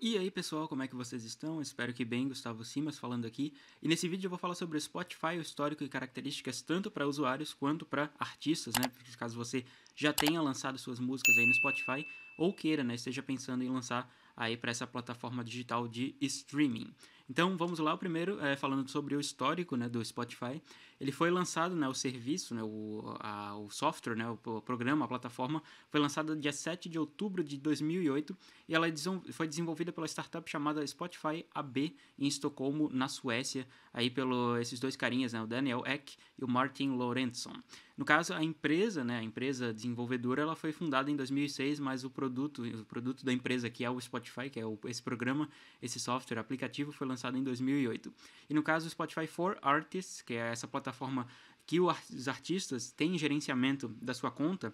E aí pessoal, como é que vocês estão? Espero que bem, Gustavo Simas falando aqui. E nesse vídeo eu vou falar sobre o Spotify, o histórico e características tanto para usuários quanto para artistas, né? Caso você já tenha lançado suas músicas aí no Spotify ou queira, né? Esteja pensando em lançar aí para essa plataforma digital de streaming. Então, vamos lá, o primeiro, é, falando sobre o histórico né, do Spotify. Ele foi lançado, né, o serviço, né, o, a, o software, né, o programa, a plataforma, foi lançado dia 7 de outubro de 2008 e ela é foi desenvolvida pela startup chamada Spotify AB em Estocolmo, na Suécia, aí pelo esses dois carinhas, né, o Daniel Eck e o Martin Lorentzon. No caso, a empresa, né, a empresa desenvolvedora, ela foi fundada em 2006, mas o produto, o produto da empresa que é o Spotify, que é o, esse programa, esse software, aplicativo, foi lançado lançado em 2008. E no caso do Spotify for Artists, que é essa plataforma que os artistas têm gerenciamento da sua conta,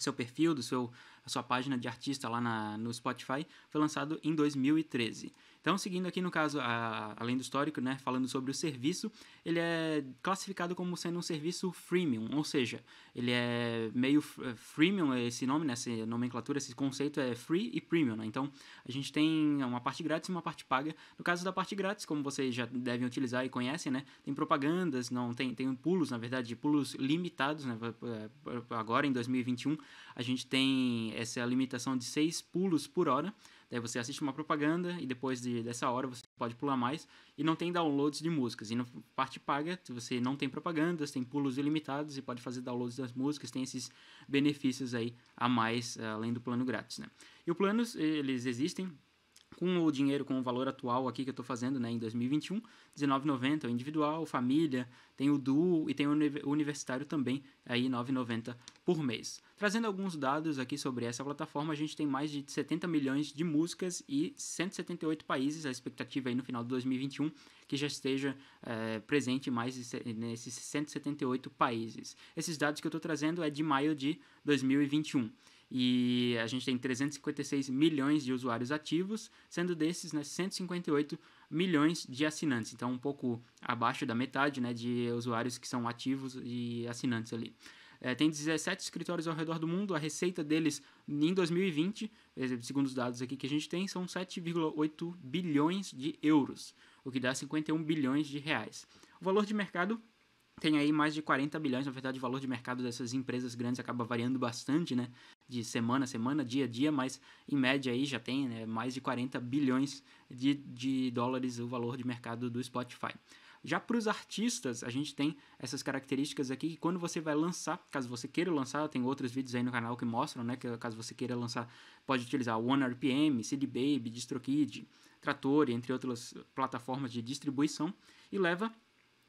seu perfil, do seu, a sua página de artista lá na, no Spotify, foi lançado em 2013. Então, seguindo aqui no caso, a, além do histórico, né, falando sobre o serviço, ele é classificado como sendo um serviço freemium, ou seja, ele é meio é, freemium, é esse nome, né, essa nomenclatura, esse conceito é free e premium. Né? Então, a gente tem uma parte grátis e uma parte paga. No caso da parte grátis, como vocês já devem utilizar e conhecem, né, tem propagandas, não tem, tem pulos, na verdade, pulos limitados, né, agora em 2021 a gente tem essa limitação de seis pulos por hora. Daí você assiste uma propaganda e depois de, dessa hora você pode pular mais. E não tem downloads de músicas. E na parte paga, você não tem propagandas, tem pulos ilimitados e pode fazer downloads das músicas. Tem esses benefícios aí a mais, além do plano grátis, né? E os planos eles existem com o dinheiro, com o valor atual aqui que eu estou fazendo né, em 2021, R$19,90 o individual, família, tem o duo e tem o universitário também, aí 9,90 por mês. Trazendo alguns dados aqui sobre essa plataforma, a gente tem mais de 70 milhões de músicas e 178 países, a expectativa aí no final de 2021 que já esteja é, presente mais nesses 178 países. Esses dados que eu estou trazendo é de maio de 2021. E a gente tem 356 milhões de usuários ativos, sendo desses, né, 158 milhões de assinantes. Então, um pouco abaixo da metade, né, de usuários que são ativos e assinantes ali. É, tem 17 escritórios ao redor do mundo. A receita deles em 2020, é, segundo os dados aqui que a gente tem, são 7,8 bilhões de euros, o que dá 51 bilhões de reais. O valor de mercado tem aí mais de 40 bilhões, na verdade o valor de mercado dessas empresas grandes acaba variando bastante, né? de semana a semana, dia a dia, mas em média aí já tem né, mais de 40 bilhões de, de dólares o valor de mercado do Spotify. Já para os artistas, a gente tem essas características aqui que quando você vai lançar, caso você queira lançar, tem outros vídeos aí no canal que mostram, né? Que caso você queira lançar, pode utilizar One RPM, CD Baby, DistroKid, Trator entre outras plataformas de distribuição, e leva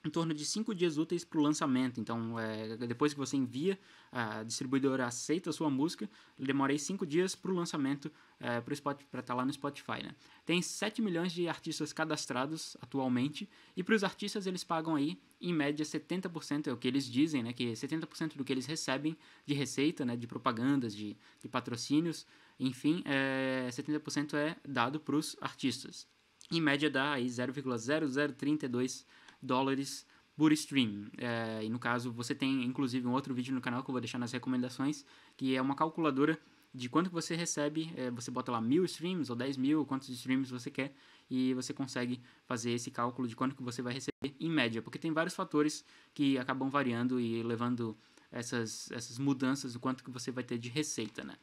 em torno de 5 dias úteis para o lançamento. Então, é, depois que você envia, a distribuidora aceita a sua música, demorei 5 dias para o lançamento é, para estar tá lá no Spotify. Né? Tem 7 milhões de artistas cadastrados atualmente, e para os artistas eles pagam aí, em média, 70%, é o que eles dizem, né? que 70% do que eles recebem de receita, né? de propagandas, de, de patrocínios, enfim, é, 70% é dado para os artistas. Em média dá aí 0,0032 dólares por stream. É, e no caso, você tem inclusive um outro vídeo no canal que eu vou deixar nas recomendações, que é uma calculadora de quanto que você recebe. É, você bota lá mil streams ou dez mil, quantos streams você quer, e você consegue fazer esse cálculo de quanto que você vai receber em média, porque tem vários fatores que acabam variando e levando essas, essas mudanças do quanto que você vai ter de receita, né?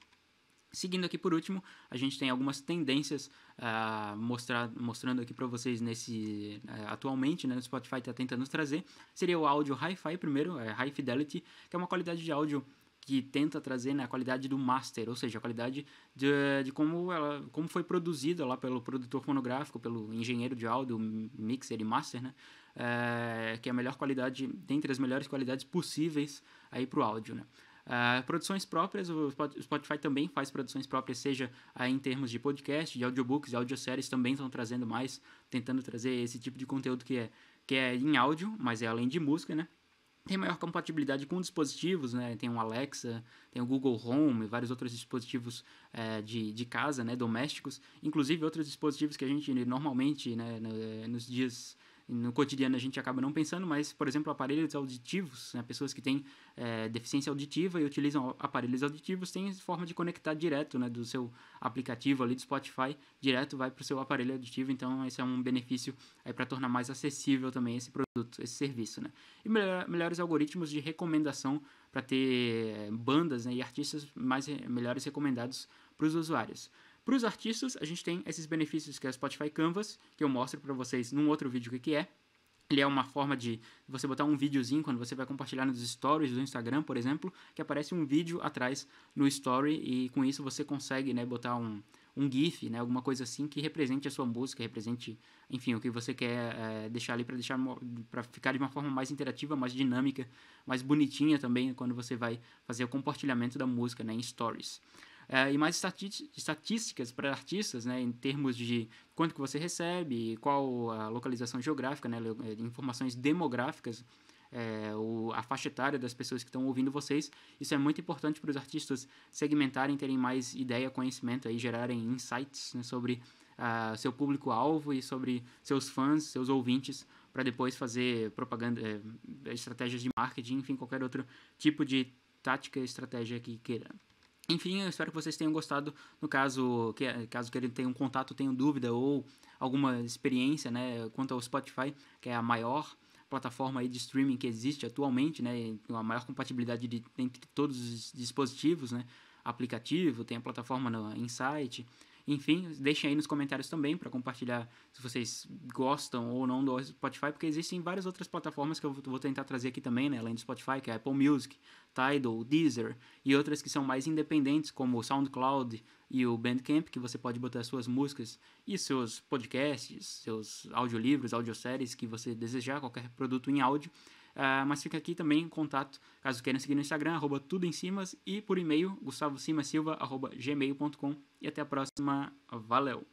Seguindo aqui por último, a gente tem algumas tendências uh, ah, mostrar, mostrando aqui para vocês nesse uh, atualmente, né, no Spotify está tentando nos trazer. Seria o áudio Hi-Fi primeiro, é, High Fidelity, que é uma qualidade de áudio que tenta trazer né, a qualidade do master, ou seja, a qualidade de, de como, ela, como foi produzida lá pelo produtor fonográfico, pelo engenheiro de áudio, mixer e master, né? Eh, que é a melhor qualidade, dentre as melhores qualidades possíveis aí para o áudio, né? Uh, produções próprias, o Spotify também faz produções próprias, seja uh, em termos de podcast, de audiobooks, de audioséries também estão trazendo mais, tentando trazer esse tipo de conteúdo que é, que é em áudio, mas é além de música, né? Tem maior compatibilidade com dispositivos, né? Tem o Alexa, tem o Google Home e vários outros dispositivos eh, de, de casa, né? Domésticos, inclusive outros dispositivos que a gente normalmente, né? Eh, nos dias no cotidiano a gente acaba não pensando, mas, por exemplo, aparelhos auditivos, né, pessoas que têm é, deficiência auditiva e utilizam aparelhos auditivos têm forma de conectar direto né, do seu aplicativo ali do Spotify, direto vai para o seu aparelho auditivo, então esse é um benefício para tornar mais acessível também esse produto, esse serviço. Né? E melhor, melhores algoritmos de recomendação para ter bandas né, e artistas mais melhores recomendados para os usuários. Para os artistas, a gente tem esses benefícios que é o Spotify Canvas, que eu mostro para vocês num outro vídeo o que, que é. Ele é uma forma de você botar um videozinho quando você vai compartilhar nos stories do Instagram, por exemplo, que aparece um vídeo atrás no story e com isso você consegue né, botar um, um GIF, né, alguma coisa assim que represente a sua música, represente, enfim, o que você quer é, deixar ali para deixar para ficar de uma forma mais interativa, mais dinâmica, mais bonitinha também quando você vai fazer o compartilhamento da música né, em stories. É, e mais estatísticas para artistas, né, em termos de quanto que você recebe, qual a localização geográfica, né, é, informações demográficas, é, o, a faixa etária das pessoas que estão ouvindo vocês. Isso é muito importante para os artistas segmentarem, terem mais ideia, conhecimento, aí, gerarem insights né, sobre uh, seu público-alvo e sobre seus fãs, seus ouvintes, para depois fazer propaganda, é, estratégias de marketing, enfim, qualquer outro tipo de tática, estratégia que queira. Enfim, eu espero que vocês tenham gostado. No caso, que, caso queiram tenham um contato, tenha dúvida ou alguma experiência, né, quanto ao Spotify, que é a maior plataforma aí de streaming que existe atualmente, né, com a maior compatibilidade de, entre todos os dispositivos, né, aplicativo, tem a plataforma no, Insight enfim, deixem aí nos comentários também para compartilhar se vocês gostam ou não do Spotify, porque existem várias outras plataformas que eu vou tentar trazer aqui também, né? Além do Spotify, que é Apple Music, Tidal, Deezer e outras que são mais independentes, como o SoundCloud e o Bandcamp, que você pode botar suas músicas e seus podcasts, seus audiolivros, audioséries que você desejar, qualquer produto em áudio. Uh, mas fica aqui também em contato, caso queiram seguir no Instagram, arroba tudo em cimas, e por e-mail, gustavossimasilva, arroba gmail.com. E até a próxima. Valeu!